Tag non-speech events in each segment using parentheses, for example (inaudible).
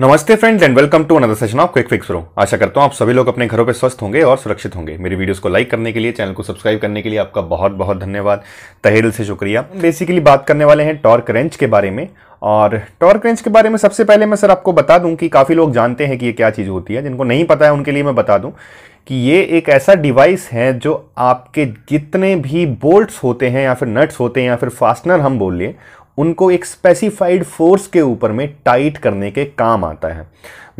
नमस्ते friends and welcome to another session of quick fix pro आशा करता हूं आप सभी लोग अपने घरों पे स्वस्थ होंगे और सुरक्षित होंगे मेरी वीडियोस को लाइक करने के लिए चैनल को सब्सक्राइब करने के लिए आपका बहुत बहुत धन्यवाद तहे दिल से शुक्रिया बेसिकली बात करने वाले हैं टॉर्क रेंच के बारे में और टॉर्क रेंच के बारे में सबसे पहले मैं सर आपको बता दूं कि काफ़ी लोग जानते हैं कि ये क्या चीज़ होती है जिनको नहीं पता है उनके लिए मैं बता दूं कि ये एक ऐसा डिवाइस है जो आपके जितने भी बोल्ट्स होते हैं या फिर नट्स होते हैं या फिर फास्टनर हम बोल लें उनको एक स्पेसिफाइड फोर्स के ऊपर में टाइट करने के काम आता है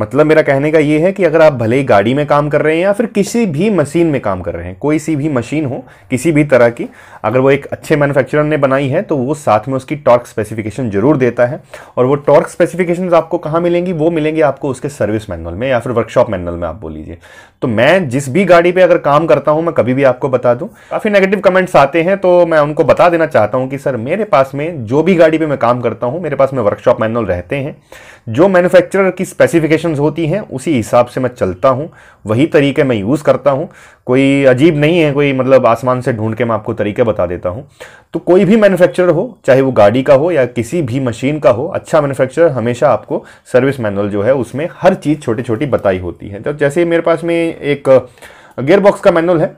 मतलब मेरा कहने का ये है कि अगर आप भले ही गाड़ी में काम कर रहे हैं या फिर किसी भी मशीन में काम कर रहे हैं कोई सी भी मशीन हो किसी भी तरह की अगर वो एक अच्छे मैन्युफैक्चरर ने बनाई है तो वो साथ में उसकी टॉर्क स्पेसिफिकेशन जरूर देता है और वो टॉर्क स्पेसिफिकेशन आपको कहाँ मिलेंगी वो मिलेंगी आपको उसके सर्विस मैनुअल में या फिर वर्कशॉप मैनुअल में आप लीजिए तो मैं जिस भी गाड़ी पर अगर काम करता हूँ मैं कभी भी आपको बता दूँ काफ़ी नेगेटिव कमेंट्स आते हैं तो मैं उनको बता देना चाहता हूँ कि सर मेरे पास में जो भी गाड़ी पर मैं काम करता हूँ मेरे पास में वर्कशॉप मैनुअल रहते हैं जो मैनुफैक्चर की स्पेसिफिकेशन कैलकुलेशंस होती हैं उसी हिसाब से मैं चलता हूँ वही तरीके मैं यूज़ करता हूँ कोई अजीब नहीं है कोई मतलब आसमान से ढूंढ के मैं आपको तरीके बता देता हूँ तो कोई भी मैन्युफैक्चरर हो चाहे वो गाड़ी का हो या किसी भी मशीन का हो अच्छा मैन्युफैक्चरर हमेशा आपको सर्विस मैनुअल जो है उसमें हर चीज़ छोटी छोटी बताई होती है तो जैसे मेरे पास में एक गेयरबॉक्स का मैनुअल है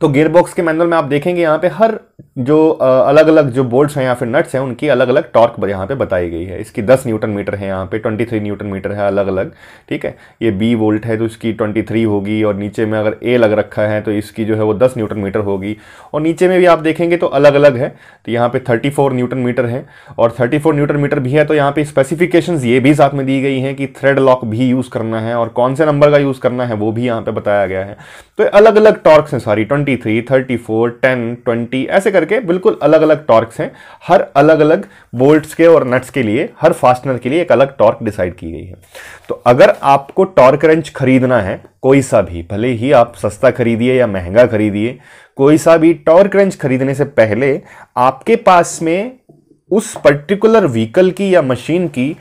तो गेयरबॉक्स के मैनुअल में आप देखेंगे यहाँ पे हर जो अलग अलग जो बोल्ट्स हैं या फिर नट्स हैं उनकी अलग अलग टॉर्क यहाँ पे बताई गई है इसकी 10 न्यूटन मीटर है यहाँ पे 23 न्यूटन मीटर है अलग अलग ठीक है ये बी वोल्ट है तो इसकी 23 होगी और नीचे में अगर ए लग रखा है तो इसकी जो है वो 10 न्यूटन मीटर होगी और नीचे में भी आप देखेंगे तो अलग अलग है तो यहाँ पर थर्टी न्यूटन मीटर है और थर्टी न्यूटन मीटर भी है तो यहाँ पर स्पेसिफिकेशन ये भी साथ में दी गई हैं कि थ्रेड लॉक भी यूज़ करना है और कौन से नंबर का यूज़ करना है वो भी यहाँ पर बताया गया है तो अलग अलग टॉर्क्स हैं sorry twenty three thirty four ten twenty ऐसे करके बिल्कुल अलग अलग टॉर्क्स हैं हर अलग अलग बोल्ट्स के और नट्स के लिए हर फास्टनर के लिए एक अलग टॉर्क डिसाइड की गई है तो अगर आपको टॉर्क रेंच खरीदना है कोई सा भी भले ही आप सस्ता खरीदिए या महंगा खरीदिए कोई सा भी टॉर्क रेंच खरीदने से पहले आपके पास में उस पर्टिकुलर व्हीकल की या मशीन की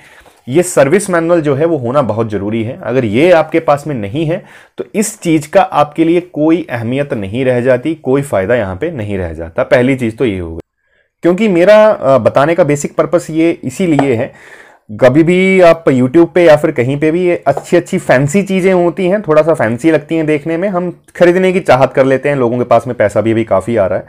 ये सर्विस मैनुअल जो है वो होना बहुत ज़रूरी है अगर ये आपके पास में नहीं है तो इस चीज़ का आपके लिए कोई अहमियत नहीं रह जाती कोई फ़ायदा यहाँ पे नहीं रह जाता पहली चीज़ तो ये होगा क्योंकि मेरा बताने का बेसिक पर्पस ये इसीलिए है कभी भी आप यूट्यूब पे या फिर कहीं पे भी ये अच्छी अच्छी फैंसी चीज़ें होती हैं थोड़ा सा फैंसी लगती हैं देखने में हम खरीदने की चाहत कर लेते हैं लोगों के पास में पैसा भी अभी काफ़ी आ रहा है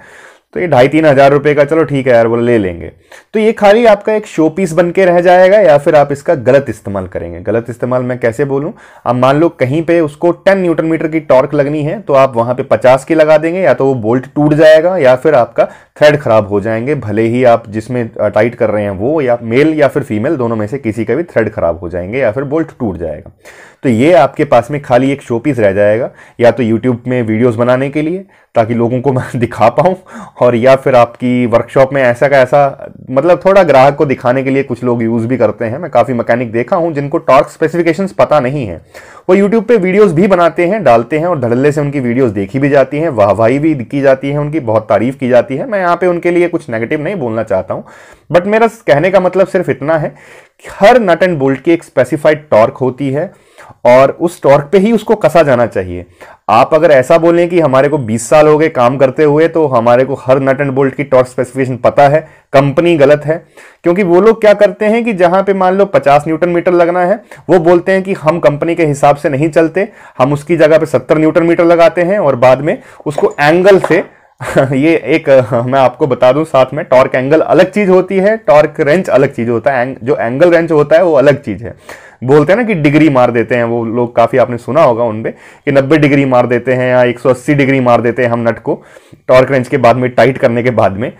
तो ये ढाई तीन हज़ार रुपये का चलो ठीक है यार बोले ले लेंगे तो ये खाली आपका एक शो पीस बन के रह जाएगा या फिर आप इसका गलत इस्तेमाल करेंगे गलत इस्तेमाल मैं कैसे बोलूँ अब मान लो कहीं पे उसको 10 न्यूटन मीटर की टॉर्क लगनी है तो आप वहां पे 50 की लगा देंगे या तो वो बोल्ट टूट जाएगा या फिर आपका थ्रेड खराब हो जाएंगे भले ही आप जिसमें टाइट कर रहे हैं वो या मेल या फिर फीमेल दोनों में से किसी का भी थ्रेड खराब हो जाएंगे या फिर बोल्ट टूट जाएगा तो ये आपके पास में खाली एक शो पीस रह जाएगा या तो यूट्यूब में वीडियोज़ बनाने के लिए ताकि लोगों को मैं (laughs) दिखा पाऊँ और या फिर आपकी वर्कशॉप में ऐसा का ऐसा मतलब थोड़ा ग्राहक को दिखाने के लिए कुछ लोग यूज़ भी करते हैं मैं काफ़ी मकैनिक देखा हूँ जिनको टॉर्क स्पेसिफिकेशंस पता नहीं है वो यूट्यूब पे वीडियोस भी बनाते हैं डालते हैं और धड़ल्ले से उनकी वीडियोस देखी भी जाती हैं वाहवाही भी की जाती है उनकी बहुत तारीफ़ की जाती है मैं यहाँ पर उनके लिए कुछ नेगेटिव नहीं बोलना चाहता हूँ बट मेरा कहने का मतलब सिर्फ इतना है हर नट एंड बोल्ट की एक स्पेसिफाइड टॉर्क होती है और उस टॉर्क पे ही उसको कसा जाना चाहिए आप अगर ऐसा बोलें कि हमारे को 20 साल हो गए काम करते हुए तो हमारे को हर नट एंड बोल्ट की टॉर्क स्पेसिफिकेशन पता है कंपनी गलत है क्योंकि वो लोग क्या करते हैं कि जहां पे मान लो 50 न्यूटन मीटर लगना है वो बोलते हैं कि हम कंपनी के हिसाब से नहीं चलते हम उसकी जगह पे 70 न्यूटन मीटर लगाते हैं और बाद में उसको एंगल से (laughs) ये एक मैं आपको बता दूं साथ में टॉर्क एंगल अलग चीज होती है टॉर्क रेंच अलग चीज होता है जो एंगल रेंच होता है वो अलग चीज है बोलते हैं ना कि डिग्री मार देते हैं वो लोग काफ़ी आपने सुना होगा उनपे कि 90 डिग्री मार देते हैं या 180 डिग्री मार देते हैं हम नट को टॉर्क रेंज के बाद में टाइट करने के बाद में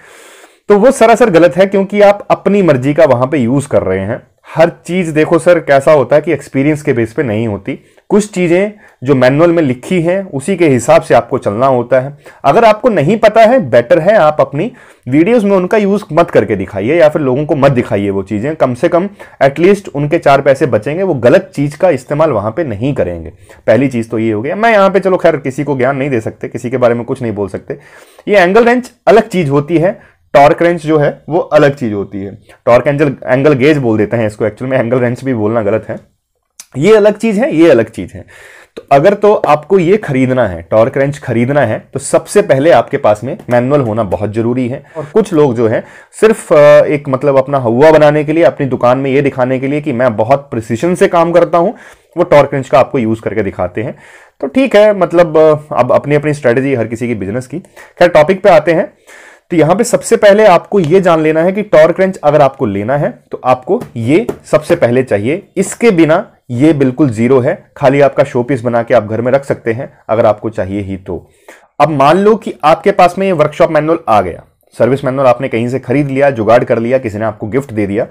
तो वो सरासर गलत है क्योंकि आप अपनी मर्जी का वहां पे यूज कर रहे हैं हर चीज देखो सर कैसा होता है कि एक्सपीरियंस के बेस पे नहीं होती कुछ चीज़ें जो मैनुअल में लिखी हैं उसी के हिसाब से आपको चलना होता है अगर आपको नहीं पता है बेटर है आप अपनी वीडियोस में उनका यूज़ मत करके दिखाइए या फिर लोगों को मत दिखाइए वो चीज़ें कम से कम एटलीस्ट उनके चार पैसे बचेंगे वो गलत चीज़ का इस्तेमाल वहाँ पर नहीं करेंगे पहली चीज़ तो ये हो गया मैं यहाँ पर चलो खैर किसी को ज्ञान नहीं दे सकते किसी के बारे में कुछ नहीं बोल सकते ये एंगल रेंच अलग चीज़ होती है टॉर्क रेंच जो है वो अलग चीज़ होती है टॉर्क एंजल एंगल गेज बोल देते हैं इसको एक्चुअल में एंगल रेंच भी बोलना गलत है ये अलग चीज है ये अलग चीज है तो अगर तो आपको ये खरीदना है टॉर्क रेंच खरीदना है तो सबसे पहले आपके पास में मैनुअल होना बहुत जरूरी है और कुछ लोग जो है सिर्फ एक मतलब अपना हवा बनाने के लिए अपनी दुकान में ये दिखाने के लिए कि मैं बहुत प्रिसिशन से काम करता हूं वो टॉर्क रेंच का आपको यूज करके दिखाते हैं तो ठीक है मतलब अब अपनी अपनी स्ट्रेटेजी हर किसी की बिजनेस की खैर टॉपिक पे आते हैं तो यहां पे सबसे पहले आपको यह जान लेना है कि टॉर्क रेंच अगर आपको लेना है तो आपको ये सबसे पहले चाहिए इसके बिना ये बिल्कुल जीरो है खाली आपका शो पीस बना के आप घर में रख सकते हैं अगर आपको चाहिए ही तो अब मान लो कि आपके पास में ये वर्कशॉप मैनुअल आ गया सर्विस मैनुअल आपने कहीं से खरीद लिया जुगाड़ कर लिया किसी ने आपको गिफ्ट दे दिया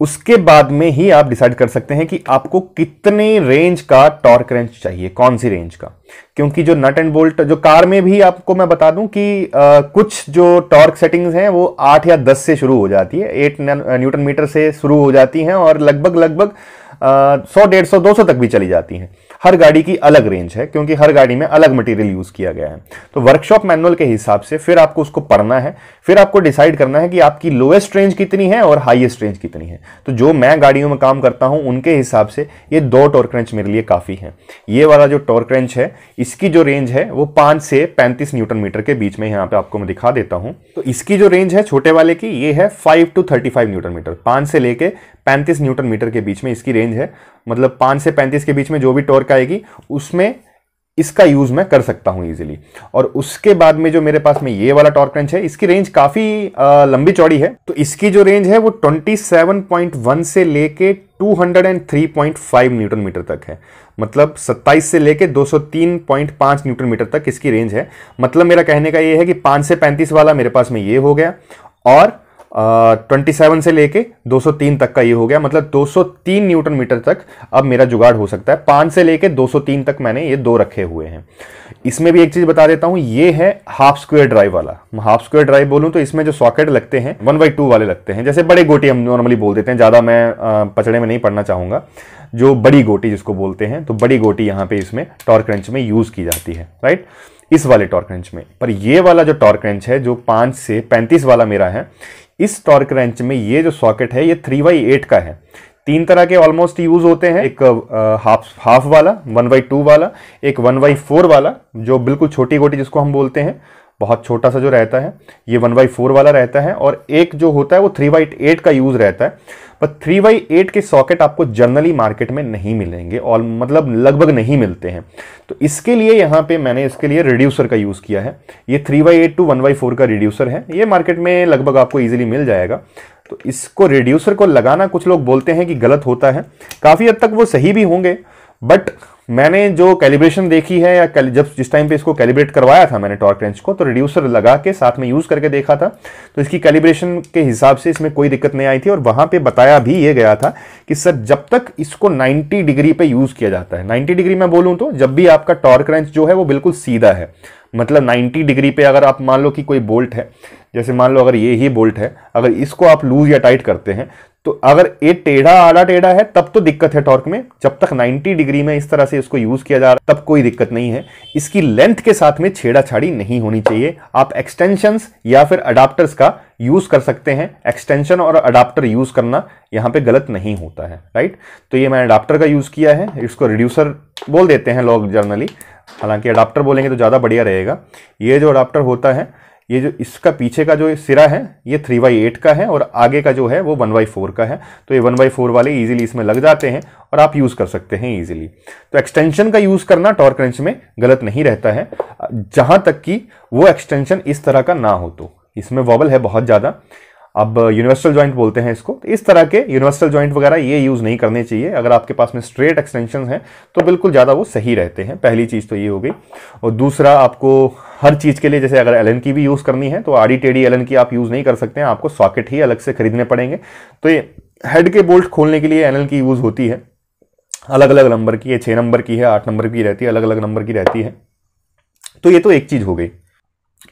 उसके बाद में ही आप डिसाइड कर सकते हैं कि आपको कितने रेंज का टॉर्क रेंज चाहिए कौन सी रेंज का क्योंकि जो नट एंड बोल्ट जो कार में भी आपको मैं बता दूं कि आ, कुछ जो टॉर्क सेटिंग्स हैं वो आठ या दस से शुरू हो जाती है एट न्यूटन मीटर से शुरू हो जाती हैं और लगभग लगभग सौ डेढ़ सौ दो सौ तक भी चली जाती हैं हर गाड़ी की अलग रेंज है क्योंकि हर गाड़ी में अलग मटेरियल यूज़ किया गया है तो वर्कशॉप मैनुअल के हिसाब से फिर आपको उसको पढ़ना है फिर आपको डिसाइड करना है कि आपकी लोएस्ट रेंज कितनी है और हाइएस्ट रेंज कितनी है तो जो मैं गाड़ियों में काम करता हूं उनके हिसाब से ये दो टॉर्क रेंच मेरे लिए काफ़ी है ये वाला जो टॉर्क रेंच है इसकी जो रेंज है वो पांच से पैंतीस न्यूटन मीटर के बीच में यहाँ पे आपको मैं दिखा देता हूं तो इसकी जो रेंज है छोटे वाले की ये है five to thirty newton meter पांच से लेके पैंतीस न्यूटन मीटर के बीच में इसकी रेंज है मतलब पाँच से पैंतीस के बीच में जो भी टॉर्क आएगी उसमें इसका यूज़ मैं कर सकता हूँ इजीली और उसके बाद में जो मेरे पास में ये वाला टॉर्क रेंच है इसकी रेंज काफ़ी लंबी चौड़ी है तो इसकी जो रेंज है वो 27.1 से लेके 203.5 न्यूटन मीटर तक है मतलब 27 से लेके 203.5 न्यूटन मीटर तक इसकी रेंज है मतलब मेरा कहने का ये है कि 5 से 35 वाला मेरे पास में ये हो गया और ट्वेंटी सेवन से लेके 203 तक का ये हो गया मतलब 203 न्यूटन मीटर तक अब मेरा जुगाड़ हो सकता है पाँच से लेके 203 तक मैंने ये दो रखे हुए हैं इसमें भी एक चीज़ बता देता हूँ ये है हाफ स्क्वेयर ड्राइव वाला हाफ स्क्वेयर ड्राइव बोलूँ तो इसमें जो सॉकेट लगते हैं वन बाई टू वाले लगते हैं जैसे बड़े गोटी हम नॉर्मली बोल देते हैं ज़्यादा मैं पचड़े में नहीं पढ़ना चाहूँगा जो बड़ी गोटी जिसको बोलते हैं तो बड़ी गोटी यहाँ पर इसमें टॉर्क रेंच में यूज़ की जाती है राइट इस वाले टॉर्क रेंच में पर ये वाला जो टॉर्क रेंच है जो पाँच से पैंतीस वाला मेरा है इस टॉर्क रेंच में ये जो सॉकेट है ये थ्री बाई एट का है तीन तरह के ऑलमोस्ट यूज होते हैं एक हाफ हाफ वाला वन बाई टू वाला एक वन बाई फोर वाला जो बिल्कुल छोटी गोटी जिसको हम बोलते हैं बहुत छोटा सा जो रहता है ये वन बाई फोर वाला रहता है और एक जो होता है वो थ्री बाई एट का यूज़ रहता है पर थ्री बाई एट के सॉकेट आपको जनरली मार्केट में नहीं मिलेंगे और मतलब लगभग नहीं मिलते हैं तो इसके लिए यहाँ पे मैंने इसके लिए रिड्यूसर का यूज़ किया है ये three by eight to one by four का रिड्यूसर है ये मार्केट में लगभग आपको ईजिली मिल जाएगा तो इसको रिड्यूसर को लगाना कुछ लोग बोलते हैं कि गलत होता है काफ़ी हद तक वो सही भी होंगे बट मैंने जो कैलिब्रेशन देखी है या जब जिस टाइम पे इसको कैलिब्रेट करवाया था मैंने टॉर्क रेंच को तो रिड्यूसर लगा के साथ में यूज़ करके देखा था तो इसकी कैलिब्रेशन के हिसाब से इसमें कोई दिक्कत नहीं आई थी और वहां पे बताया भी ये गया था कि सर जब तक इसको 90 डिग्री पे यूज़ किया जाता है 90 डिग्री मैं बोलूँ तो जब भी आपका टॉर्क रेंच जो है वो बिल्कुल सीधा है मतलब 90 डिग्री पे अगर आप मान लो कि कोई बोल्ट है जैसे मान लो अगर ये ही बोल्ट है अगर इसको आप लूज या टाइट करते हैं तो अगर ये टेढ़ा आड़ा टेढ़ा है तब तो दिक्कत है टॉर्क में जब तक 90 डिग्री में इस तरह से इसको यूज किया जा रहा है तब कोई दिक्कत नहीं है इसकी लेंथ के साथ में छेड़ाछाड़ी नहीं होनी चाहिए आप एक्सटेंशन या फिर अडाप्टर्स का यूज कर सकते हैं एक्सटेंशन और अडाप्टर यूज करना यहां पे गलत नहीं होता है राइट तो ये मैंने अडाप्टर का यूज किया है इसको रिड्यूसर बोल देते हैं लोग जर्नली हालांकि अडाप्टर बोलेंगे तो ज़्यादा बढ़िया रहेगा ये जो अडाप्टर होता है ये जो इसका पीछे का जो सिरा है ये थ्री बाई एट का है और आगे का जो है वो वन बाई फोर का है तो ये वन बाई फोर वाले इजीली इसमें लग जाते हैं और आप यूज़ कर सकते हैं इजीली तो एक्सटेंशन का यूज़ करना टॉर्क रेंच में गलत नहीं रहता है जहाँ तक कि वो एक्सटेंशन इस तरह का ना हो तो इसमें वॉबल है बहुत ज़्यादा अब यूनिवर्सल ज्वाइंट बोलते हैं इसको इस तरह के यूनिवर्सल ज्वाइंट वगैरह ये यूज़ नहीं करने चाहिए अगर आपके पास में स्ट्रेट एक्सटेंशन हैं तो बिल्कुल ज़्यादा वो सही रहते हैं पहली चीज़ तो ये हो गई और दूसरा आपको हर चीज़ के लिए जैसे अगर एलन की भी यूज़ करनी है तो आड़ी टेढ़ी एलन की आप यूज़ नहीं कर सकते हैं आपको सॉकेट ही अलग से खरीदने पड़ेंगे तो ये हेड के बोल्ट खोलने के लिए एलन की यूज़ होती है अलग अलग नंबर की ये छः नंबर की है आठ नंबर की रहती है अलग अलग नंबर की रहती है तो ये तो एक चीज़ हो गई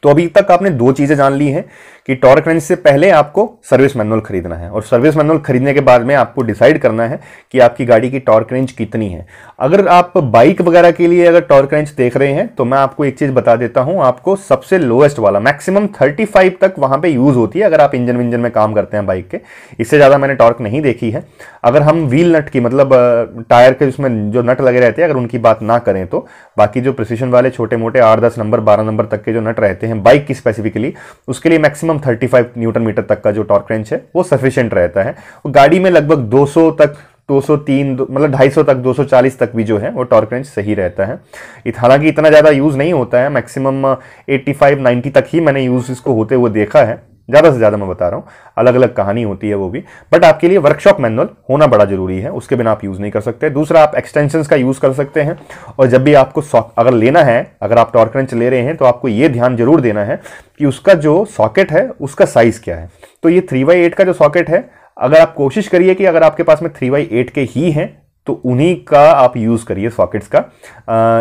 तो अभी तक आपने दो चीज़ें जान ली हैं कि टॉर्क रेंज से पहले आपको सर्विस मैनुअल खरीदना है और सर्विस मैनुअल खरीदने के बाद में आपको डिसाइड करना है कि आपकी गाड़ी की टॉर्क रेंज कितनी है अगर आप बाइक वगैरह के लिए अगर टॉर्क रेंज देख रहे हैं तो मैं आपको एक चीज़ बता देता हूं आपको सबसे लोएस्ट वाला मैक्सिमम थर्टी तक वहां पर यूज़ होती है अगर आप इंजन विंजन में काम करते हैं बाइक के इससे ज़्यादा मैंने टॉर्क नहीं देखी है अगर हम व्हील नट की मतलब टायर के उसमें जो नट लगे रहते हैं अगर उनकी बात ना करें तो बाकी जो प्रसिशन वाले छोटे मोटे आठ दस नंबर बारह नंबर तक के जो नट रहते कहते हैं बाइक की स्पेसिफिकली उसके लिए मैक्सिमम 35 न्यूटन मीटर तक का जो टॉर्क रेंज है वो सफिशियंट रहता है और गाड़ी में लगभग 200 तक 203 मतलब 250 तक 240 तक भी जो है वो टॉर्क रेंज सही रहता है हालांकि इतना ज़्यादा यूज़ नहीं होता है मैक्सिमम 85 90 तक ही मैंने यूज़ इसको होते हुए देखा है ज़्यादा से ज़्यादा मैं बता रहा हूँ अलग अलग कहानी होती है वो भी बट आपके लिए वर्कशॉप मैनुअल होना बड़ा ज़रूरी है उसके बिना आप यूज़ नहीं कर सकते दूसरा आप एक्सटेंशंस का यूज़ कर सकते हैं और जब भी आपको अगर लेना है अगर आप टॉर्क्रंच ले रहे हैं तो आपको ये ध्यान जरूर देना है कि उसका जो सॉकेट है उसका साइज़ क्या है तो ये थ्री बाई एट का जो सॉकेट है अगर आप कोशिश करिए कि अगर आपके पास में थ्री बाई एट के ही हैं तो उन्हीं का आप यूज़ करिए सॉकेट्स का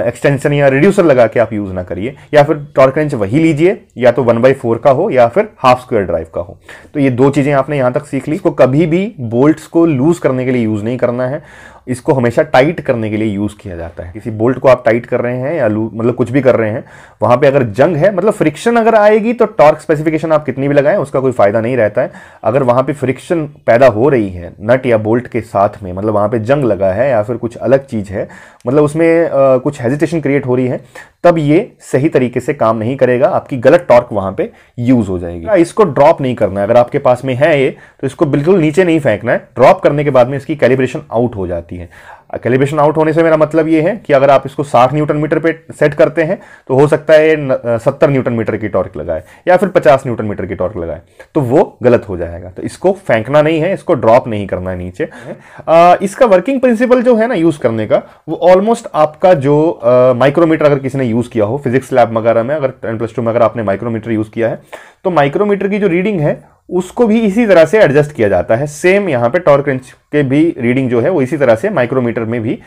एक्सटेंशन या रिड्यूसर लगा के आप यूज़ ना करिए या फिर टॉर्क रेंच वही लीजिए या तो वन बाई फोर का हो या फिर हाफ स्क्वायर ड्राइव का हो तो ये दो चीज़ें आपने यहाँ तक सीख ली इसको कभी भी बोल्ट्स को लूज़ करने के लिए यूज़ नहीं करना है इसको हमेशा टाइट करने के लिए यूज़ किया जाता है किसी बोल्ट को आप टाइट कर रहे हैं या लू मतलब कुछ भी कर रहे हैं वहाँ पे अगर जंग है मतलब फ्रिक्शन अगर आएगी तो टॉर्क स्पेसिफिकेशन आप कितनी भी लगाएं उसका कोई फ़ायदा नहीं रहता है अगर वहाँ पे फ्रिक्शन पैदा हो रही है नट या बोल्ट के साथ में मतलब वहाँ पर जंग लगा है या फिर कुछ अलग चीज़ है मतलब उसमें आ, कुछ हेजिटेशन क्रिएट हो रही है तब ये सही तरीके से काम नहीं करेगा आपकी गलत टॉर्क वहाँ पर यूज़ हो जाएगी हाँ, इसको ड्रॉप नहीं करना है अगर आपके पास में है ये तो इसको बिल्कुल नीचे नहीं फेंकना है ड्रॉप करने के बाद में इसकी कैलिब्रेशन आउट हो जाती है जाती है कैलिब्रेशन आउट होने से मेरा मतलब ये है कि अगर आप इसको 60 न्यूटन मीटर पे सेट करते हैं तो हो सकता है सत्तर न्यूटन मीटर की टॉर्क लगाए या फिर 50 न्यूटन मीटर की टॉर्क लगाए तो वो गलत हो जाएगा तो इसको फेंकना नहीं है इसको ड्रॉप नहीं करना है नीचे आ, इसका वर्किंग प्रिंसिपल जो है ना यूज़ करने का वो ऑलमोस्ट आपका जो माइक्रोमीटर अगर किसी ने यूज़ किया हो फिजिक्स लैब वगैरह में अगर टेन प्लस टू में अगर आपने माइक्रोमीटर यूज़ किया है तो माइक्रोमीटर की जो रीडिंग है उसको भी इसी तरह से एडजस्ट किया जाता है सेम यहाँ पे टॉर्क रेंच के भी रीडिंग जो है वो इसी तरह से माइक्रोमीटर में भी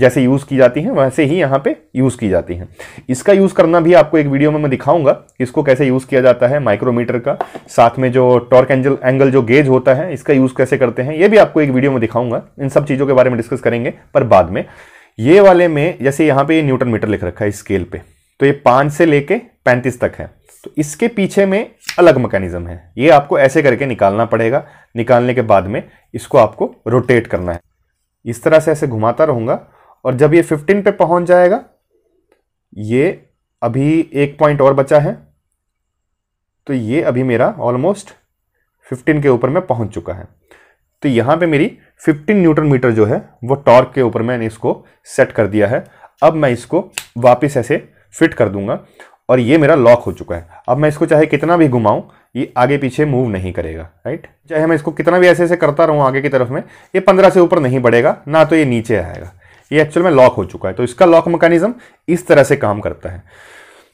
जैसे यूज़ की जाती हैं वैसे ही यहाँ पे यूज़ की जाती हैं इसका यूज़ करना भी आपको एक वीडियो में मैं दिखाऊंगा इसको कैसे यूज़ किया जाता है माइक्रोमीटर का साथ में जो टॉर्क एंजल एंगल जो गेज होता है इसका यूज़ कैसे करते हैं ये भी आपको एक वीडियो में दिखाऊंगा इन सब चीज़ों के बारे में डिस्कस करेंगे पर बाद में ये वाले में जैसे यहाँ पे ये न्यूटन मीटर लिख रखा है स्केल पे तो ये पाँच से लेके पैंतीस तक है तो इसके पीछे में अलग मैकेनिज्म है ये आपको ऐसे करके निकालना पड़ेगा निकालने के बाद में इसको आपको रोटेट करना है इस तरह से ऐसे घुमाता रहूँगा और जब ये फिफ्टीन पे पहुँच जाएगा ये अभी एक पॉइंट और बचा है तो ये अभी मेरा ऑलमोस्ट फिफ्टीन के ऊपर में पहुँच चुका है तो यहाँ पे मेरी 15 न्यूटन मीटर जो है वो टॉर्क के ऊपर मैंने इसको सेट कर दिया है अब मैं इसको वापस ऐसे फिट कर दूंगा और ये मेरा लॉक हो चुका है अब मैं इसको चाहे कितना भी घुमाऊँ ये आगे पीछे मूव नहीं करेगा राइट चाहे मैं इसको कितना भी ऐसे ऐसे करता रहूँ आगे की तरफ में ये पंद्रह से ऊपर नहीं बढ़ेगा ना तो ये नीचे आएगा ये एक्चुअल में लॉक हो चुका है तो इसका लॉक मैकेनिज्म इस तरह से काम करता है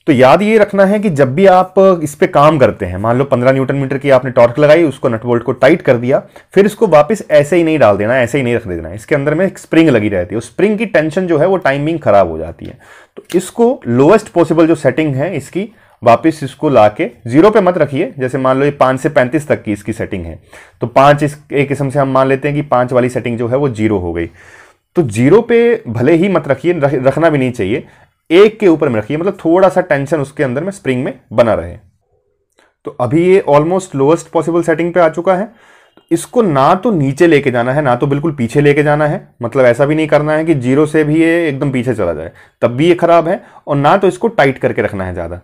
तो याद ये रखना है कि जब भी आप इस पर काम करते हैं मान लो 15 न्यूटन मीटर की आपने टॉर्क लगाई उसको नटबोल्ट को टाइट कर दिया फिर इसको वापस ऐसे ही नहीं डाल देना ऐसे ही नहीं रख देना इसके अंदर में एक स्प्रिंग लगी रहती है उस स्प्रिंग की टेंशन जो है वो टाइमिंग खराब हो जाती है तो इसको लोएस्ट पॉसिबल जो सेटिंग है इसकी वापस इसको ला के जीरो पे मत रखिए जैसे मान लो ये पाँच से पैंतीस तक की इसकी सेटिंग है तो पाँच इस एक किस्म से हम मान लेते हैं कि पाँच वाली सेटिंग जो है वो जीरो हो गई तो जीरो पे भले ही मत रखिए रखना भी नहीं चाहिए एक के ऊपर में रखिए मतलब थोड़ा सा टेंशन उसके अंदर में स्प्रिंग में बना रहे तो अभी ये ऑलमोस्ट लोएस्ट पॉसिबल सेटिंग पे आ चुका है तो इसको ना तो नीचे लेके जाना है ना तो बिल्कुल पीछे लेके जाना है मतलब ऐसा भी नहीं करना है कि जीरो से भी ये एकदम पीछे चला जाए तब भी ये खराब है और ना तो इसको टाइट करके रखना है ज़्यादा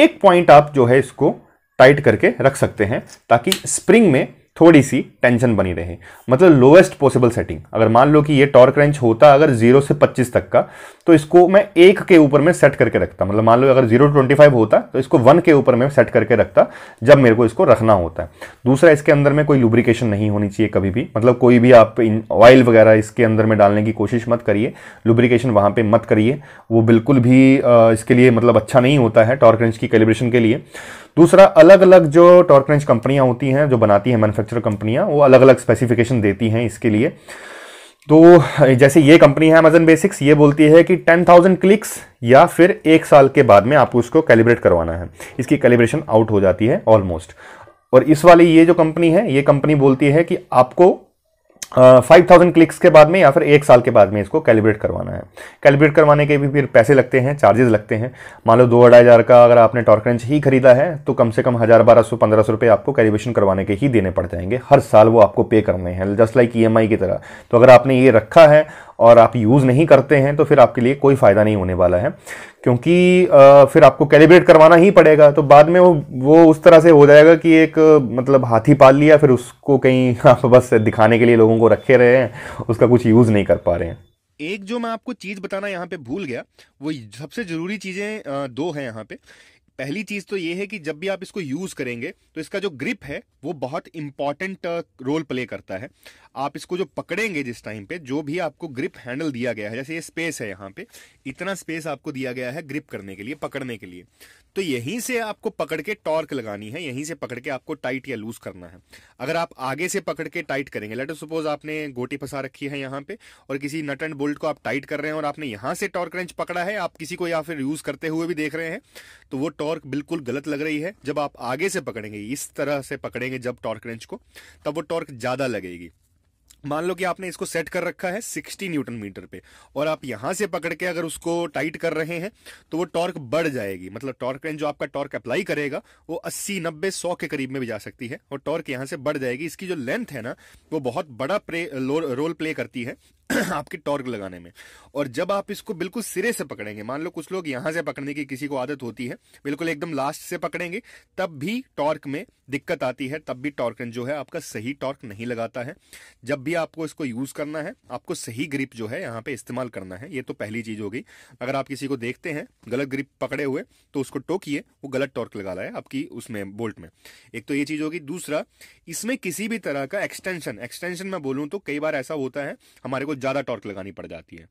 एक पॉइंट आप जो है इसको टाइट करके रख सकते हैं ताकि स्प्रिंग में थोड़ी सी टेंशन बनी रहे मतलब लोएस्ट पॉसिबल सेटिंग अगर मान लो कि ये टॉर्क रेंज होता अगर जीरो से पच्चीस तक का तो इसको मैं एक के ऊपर में सेट करके रखता मतलब मान लो अगर जीरो ट्वेंटी फाइव होता तो इसको वन के ऊपर में सेट करके रखता जब मेरे को इसको रखना होता है दूसरा इसके अंदर में कोई लुब्रिकेशन नहीं होनी चाहिए कभी भी मतलब कोई भी आप ऑयल वगैरह इसके अंदर में डालने की कोशिश मत करिए लुब्रिकेशन वहाँ पर मत करिए वो बिल्कुल भी इसके लिए मतलब अच्छा नहीं होता है टॉर्क रेंज की कैलिब्रेशन के लिए दूसरा अलग अलग जो टॉर्कनेंच कंपनियां होती हैं जो बनाती हैं मैन्युफैक्चरर कंपनियां वो अलग अलग स्पेसिफिकेशन देती हैं इसके लिए तो जैसे ये कंपनी है अमेजन बेसिक्स ये बोलती है कि टेन थाउजेंड क्लिक्स या फिर एक साल के बाद में आपको इसको कैलिब्रेट करवाना है इसकी कैलिब्रेशन आउट हो जाती है ऑलमोस्ट और इस वाली ये जो कंपनी है ये कंपनी बोलती है कि आपको फाइव थाउजेंड क्लिक्स के बाद में या फिर एक साल के बाद में इसको कैलिब्रेट करवाना है कैलिब्रेट करवाने के भी फिर पैसे लगते हैं चार्जेस लगते हैं मान लो दो अढ़ाई हज़ार का अगर आपने टॉर्क्रेंच ही खरीदा है तो कम से कम हज़ार बारह सौ पंद्रह सौ रुपये आपको कैलिब्रेशन करवाने के ही देने पड़ जाएंगे हर साल वो आपको पे करने हैं जस्ट लाइक ई की तरह तो अगर आपने ये रखा है और आप यूज़ नहीं करते हैं तो फिर आपके लिए कोई फ़ायदा नहीं होने वाला है क्योंकि फिर आपको कैलिब्रेट करवाना ही पड़ेगा तो बाद में वो वो उस तरह से हो जाएगा कि एक मतलब हाथी पाल लिया फिर उसको कहीं (laughs) आप बस दिखाने के लिए लोगों को रखे रहे हैं उसका कुछ यूज़ नहीं कर पा रहे हैं एक जो मैं आपको चीज़ बताना यहाँ पे भूल गया वो सबसे ज़रूरी चीज़ें दो हैं यहाँ पे पहली चीज तो ये है कि जब भी आप इसको यूज करेंगे तो इसका जो ग्रिप है वो बहुत इंपॉर्टेंट रोल प्ले करता है आप इसको जो पकड़ेंगे जिस टाइम पे जो भी आपको ग्रिप हैंडल दिया गया है जैसे ये स्पेस है यहाँ पे इतना स्पेस आपको दिया गया है ग्रिप करने के लिए पकड़ने के लिए तो यहीं से आपको पकड़ के टॉर्क लगानी है यहीं से पकड़ के आपको टाइट या लूज करना है अगर आप आगे से पकड़ के टाइट करेंगे लेटर सपोज आपने गोटी फंसा रखी है यहाँ पे और किसी नट एंड बोल्ट को आप टाइट कर रहे हैं और आपने यहाँ से टॉर्क रेंच पकड़ा है आप किसी को या फिर यूज करते हुए भी देख रहे हैं तो वो टॉर्क बिल्कुल गलत लग रही है जब आप आगे से पकड़ेंगे इस तरह से पकड़ेंगे जब टॉर्क रेंच को तब वो टॉर्क ज्यादा लगेगी मान लो कि आपने इसको सेट कर रखा है 60 न्यूटन मीटर पे और आप यहां से पकड़ के अगर उसको टाइट कर रहे हैं तो वो टॉर्क बढ़ जाएगी मतलब टॉर्क रेंज जो आपका टॉर्क अप्लाई करेगा वो 80 90 100 के करीब में भी जा सकती है और टॉर्क यहां से बढ़ जाएगी इसकी जो लेंथ है ना वो बहुत बड़ा प्ले रोल प्ले करती है (clears throat) आपके टॉर्क लगाने में और जब आप इसको बिल्कुल सिरे से पकड़ेंगे मान लो कुछ लोग यहां से पकड़ने की किसी को आदत होती है बिल्कुल एकदम लास्ट से पकड़ेंगे तब भी टॉर्क में दिक्कत आती है तब भी टॉर्क जो है आपका सही टॉर्क नहीं लगाता है जब भी आपको इसको यूज करना है आपको सही ग्रिप जो है यहाँ पे इस्तेमाल करना है ये तो पहली चीज हो गई अगर आप किसी को देखते हैं गलत ग्रिप पकड़े हुए तो उसको टोकिए वो गलत टॉर्क लगा रहा है आपकी उसमें बोल्ट में एक तो ये चीज होगी दूसरा इसमें किसी भी तरह का एक्सटेंशन एक्सटेंशन मैं बोलूँ तो कई बार ऐसा होता है हमारे को ज़्यादा टॉर्क लगानी पड़ जाती है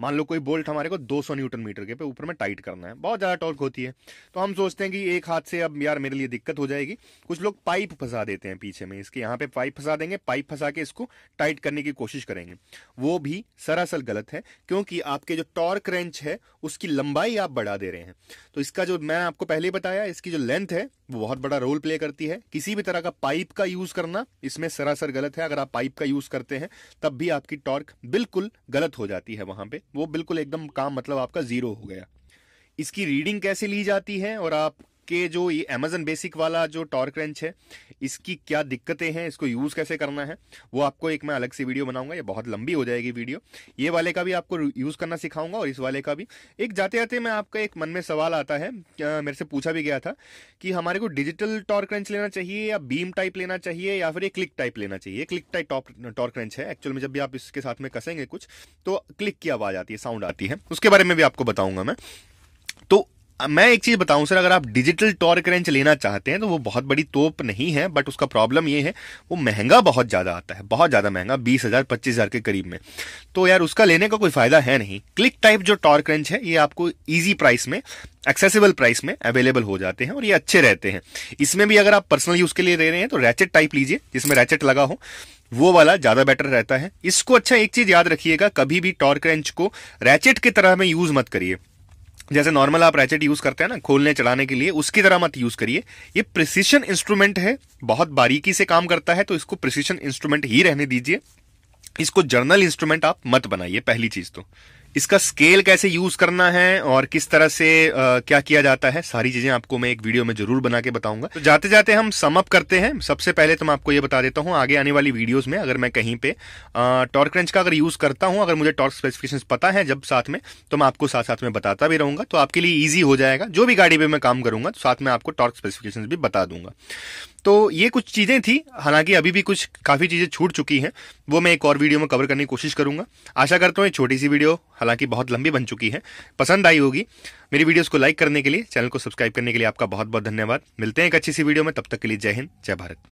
मान लो कोई बोल्ट हमारे को 200 न्यूटन मीटर के पे ऊपर में टाइट करना है बहुत ज़्यादा टॉर्क होती है तो हम सोचते हैं कि एक हाथ से अब यार मेरे लिए दिक्कत हो जाएगी कुछ लोग पाइप फंसा देते हैं पीछे में इसके यहाँ पे पाइप फंसा देंगे पाइप फंसा के इसको टाइट करने की कोशिश करेंगे वो भी सरासर गलत है क्योंकि आपके जो टॉर्क रेंच है उसकी लंबाई आप बढ़ा दे रहे हैं तो इसका जो मैं आपको पहले बताया इसकी जो लेंथ है वो बहुत बड़ा रोल प्ले करती है किसी भी तरह का पाइप का यूज करना इसमें सरासर गलत है अगर आप पाइप का यूज करते हैं तब भी आपकी टॉर्क बिल्कुल गलत हो जाती है वहां पे वो बिल्कुल एकदम काम मतलब आपका जीरो हो गया इसकी रीडिंग कैसे ली जाती है और आप के जो ये अमेजन बेसिक वाला जो टॉर्क रेंच है इसकी क्या दिक्कतें हैं इसको यूज़ कैसे करना है वो आपको एक मैं अलग से वीडियो बनाऊंगा ये बहुत लंबी हो जाएगी वीडियो ये वाले का भी आपको यूज़ करना सिखाऊंगा और इस वाले का भी एक जाते जाते मैं आपका एक मन में सवाल आता है मेरे से पूछा भी गया था कि हमारे को डिजिटल टॉर्क रेंच लेना चाहिए या बीम टाइप लेना चाहिए या फिर ये क्लिक टाइप लेना चाहिए click type top torque wrench है एक्चुअल में जब भी आप इसके साथ में कसेंगे कुछ तो क्लिक की आवाज़ आती है साउंड आती है उसके बारे में भी आपको बताऊंगा मैं तो मैं एक चीज बताऊं सर अगर आप डिजिटल टॉर्क रेंच लेना चाहते हैं तो वो बहुत बड़ी तोप नहीं है बट उसका प्रॉब्लम ये है वो महंगा बहुत ज्यादा आता है बहुत ज्यादा महंगा बीस हजार पच्चीस हजार के करीब में तो यार उसका लेने का कोई फायदा है नहीं क्लिक टाइप जो टॉर्क रेंच है ये आपको ईजी प्राइस में एक्सेसिबल प्राइस में अवेलेबल हो जाते हैं और ये अच्छे रहते हैं इसमें भी अगर आप पर्सनल यूज के लिए ले रहे हैं तो रैचेट टाइप लीजिए जिसमें रैचेट लगा हो वो वाला ज्यादा बेटर रहता है इसको अच्छा एक चीज याद रखिएगा कभी भी टॉर्क रेंच को रैचेट की तरह में यूज मत करिए जैसे नॉर्मल आप रैचेट यूज करते हैं ना खोलने चढ़ाने के लिए उसकी तरह मत यूज करिए ये प्रिसिशन इंस्ट्रूमेंट है बहुत बारीकी से काम करता है तो इसको प्रिसिशन इंस्ट्रूमेंट ही रहने दीजिए इसको जर्नल इंस्ट्रूमेंट आप मत बनाइए पहली चीज तो इसका स्केल कैसे यूज करना है और किस तरह से आ, क्या किया जाता है सारी चीजें आपको मैं एक वीडियो में जरूर बना के बताऊंगा तो जाते जाते हम समअप करते हैं सबसे पहले तो मैं आपको ये बता देता हूँ आगे आने वाली वीडियोस में अगर मैं कहीं पे टॉर्क रेंच का अगर यूज करता हूँ अगर मुझे टॉर्क स्पेसिफिकेशन पता है जब साथ में तो मैं आपको साथ साथ में बताता भी रहूंगा तो आपके लिए ईजी हो जाएगा जो भी गाड़ी पे मैं काम करूंगा तो साथ में आपको टॉर्क स्पेसिफिकेशन भी बता दूंगा तो ये कुछ चीज़ें थी हालांकि अभी भी कुछ काफ़ी चीज़ें छूट चुकी हैं वो मैं एक और वीडियो में कवर करने की कोशिश करूंगा आशा करता हूँ ये छोटी सी वीडियो हालांकि बहुत लंबी बन चुकी है पसंद आई होगी मेरी वीडियोस को लाइक करने के लिए चैनल को सब्सक्राइब करने के लिए आपका बहुत बहुत धन्यवाद मिलते हैं एक अच्छी सी वीडियो में तब तक के लिए जय हिंद जय भारत